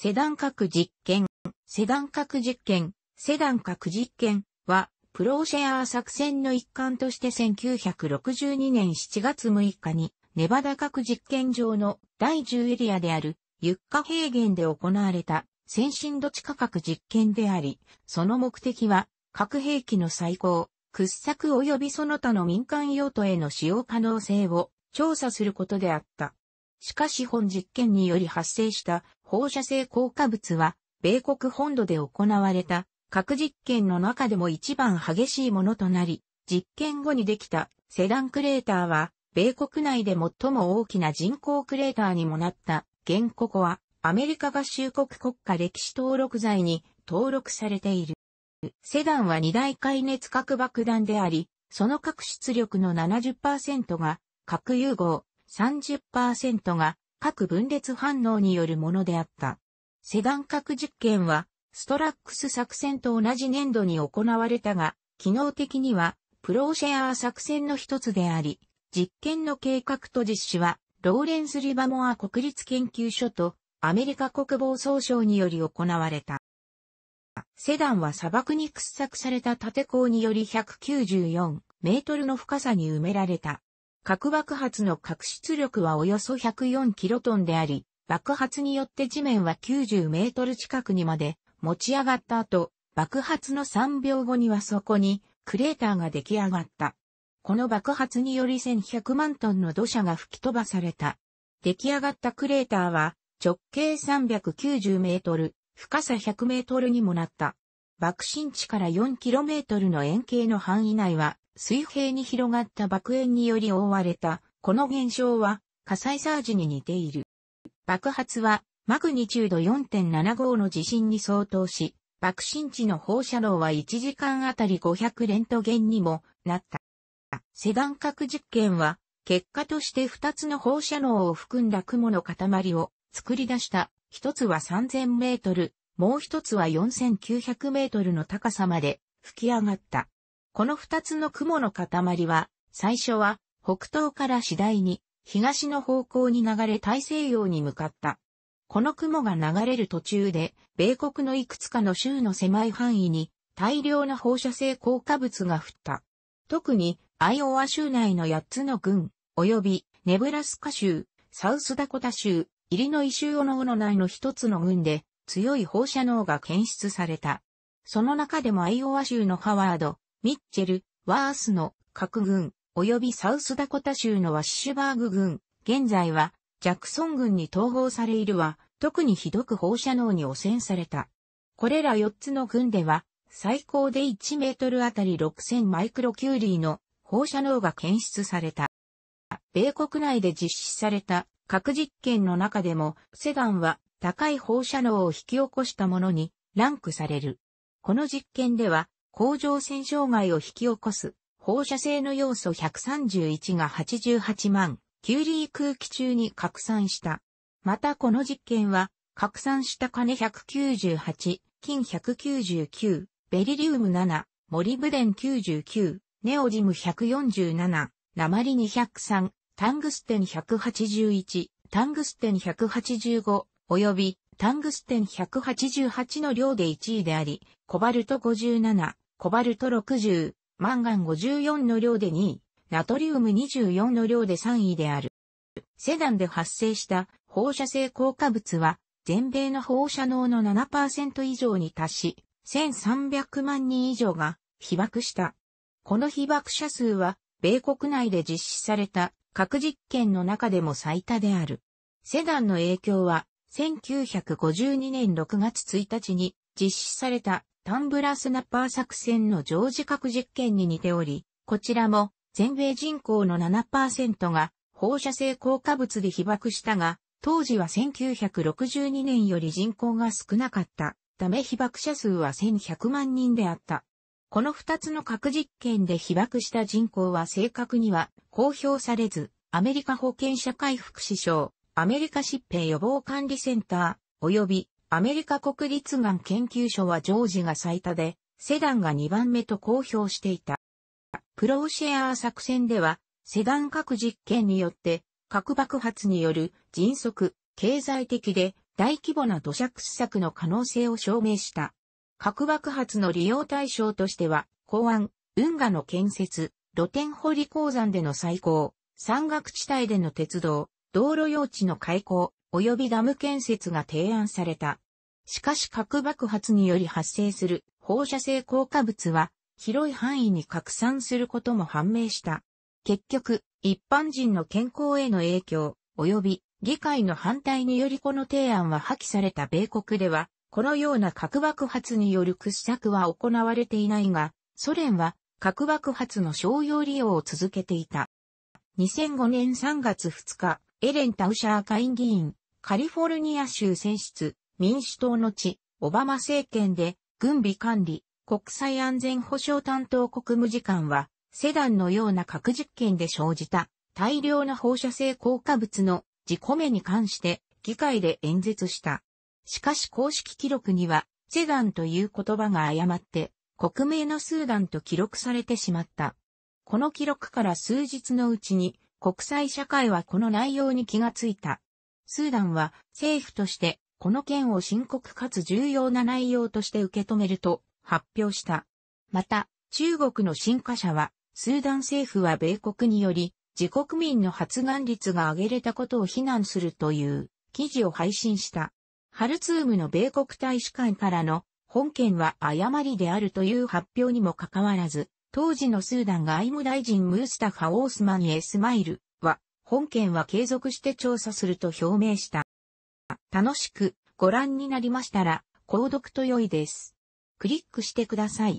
セダン核実験、セダン核実験、セダン核実験は、プローシェアー作戦の一環として1962年7月6日に、ネバダ核実験場の第10エリアである、ユッカ平原で行われた、先進土地価格実験であり、その目的は、核兵器の最高、掘削及びその他の民間用途への使用可能性を調査することであった。しかし本実験により発生した放射性効果物は、米国本土で行われた核実験の中でも一番激しいものとなり、実験後にできたセダンクレーターは、米国内で最も大きな人工クレーターにもなった。現告は、アメリカ合衆国国家歴史登録財に登録されている。セダンは二大壊熱核爆弾であり、その核出力の70%が核融合、30%が核分裂反応によるものであった。セダン核実験は、ストラックス作戦と同じ年度に行われたが、機能的には、プローシェアー作戦の一つであり、実験の計画と実施は、ローレンス・リバモア国立研究所とアメリカ国防総省により行われた。セダンは砂漠に掘削された縦坑により194メートルの深さに埋められた。核爆発の核出力はおよそ104キロトンであり、爆発によって地面は90メートル近くにまで持ち上がった後、爆発の3秒後にはそこにクレーターが出来上がった。この爆発により1100万トンの土砂が吹き飛ばされた。出来上がったクレーターは直径390メートル、深さ100メートルにもなった。爆心地から4キロメートルの円形の範囲内は水平に広がった爆炎により覆われた、この現象は火災サージに似ている。爆発はマグニチュード4.75の地震に相当し、爆心地の放射能は1時間あたり500レントゲンにもなった。セガン核実験は、結果として2つの放射能を含んだ雲の塊を作り出した。1つは3000メートル、もう1つは4900メートルの高さまで吹き上がった。この二つの雲の塊は、最初は北東から次第に東の方向に流れ大西洋に向かった。この雲が流れる途中で、米国のいくつかの州の狭い範囲に大量の放射性降下物が降った。特に、アイオワ州内の8つの郡、及びネブラスカ州、サウスダコタ州、イリノイ州オノオノ内の一つの郡で強い放射能が検出された。その中でもアイオワ州のハワード、ミッチェル、ワースの核軍、及びサウスダコタ州のワッシュバーグ軍、現在はジャクソン軍に統合されいるは、特にひどく放射能に汚染された。これら4つの軍では、最高で1メートルあたり6000マイクロキューリーの放射能が検出された。米国内で実施された核実験の中でも、セダンは高い放射能を引き起こしたものにランクされる。この実験では、甲状腺障害を引き起こす放射性の要素131が88万キューリー空気中に拡散した。またこの実験は拡散した金198、金199、ベリリウム7、モリブデン99、ネオジム147、鉛203、タングステン181、タングステン185、及びタングステン188の量で1位であり、コバルト57、コバルト60、マンガン54の量で2位、ナトリウム24の量で3位である。セダンで発生した放射性効果物は、全米の放射能の7%以上に達し、1300万人以上が被爆した。この被爆者数は、米国内で実施された核実験の中でも最多である。セダンの影響は、1952年6月1日に実施されたタンブラスナッパー作戦の常時核実験に似ており、こちらも全米人口の7%が放射性効果物で被爆したが、当時は1962年より人口が少なかったため被爆者数は1100万人であった。この2つの核実験で被爆した人口は正確には公表されず、アメリカ保健社会福祉省、アメリカ疾病予防管理センター、及びアメリカ国立がん研究所はジョージが最多で、セダンが2番目と公表していた。プローシェアー作戦では、セダン核実験によって、核爆発による迅速、経済的で大規模な土砂掘削の可能性を証明した。核爆発の利用対象としては、港湾、運河の建設、露天掘り鉱山での再興、山岳地帯での鉄道、道路用地の開港、及びダム建設が提案された。しかし核爆発により発生する放射性効果物は広い範囲に拡散することも判明した。結局、一般人の健康への影響、及び議会の反対によりこの提案は破棄された米国では、このような核爆発による掘削は行われていないが、ソ連は核爆発の商用利用を続けていた。2005年3月2日、エレン・タウシャー会議員、カリフォルニア州選出、民主党の地、オバマ政権で、軍備管理、国際安全保障担当国務次官は、セダンのような核実験で生じた大量の放射性効果物の事故目に関して議会で演説した。しかし公式記録には、セダンという言葉が誤って、国名のスーダンと記録されてしまった。この記録から数日のうちに、国際社会はこの内容に気がついた。スーダンは政府としてこの件を深刻かつ重要な内容として受け止めると発表した。また、中国の新華社は、スーダン政府は米国により、自国民の発言率が上げれたことを非難するという記事を配信した。ハルツームの米国大使館からの本件は誤りであるという発表にもかかわらず、当時のスーダン外務大臣ムースタファ・オースマン・エスマイル本件は継続して調査すると表明した。楽しくご覧になりましたら、購読と良いです。クリックしてください。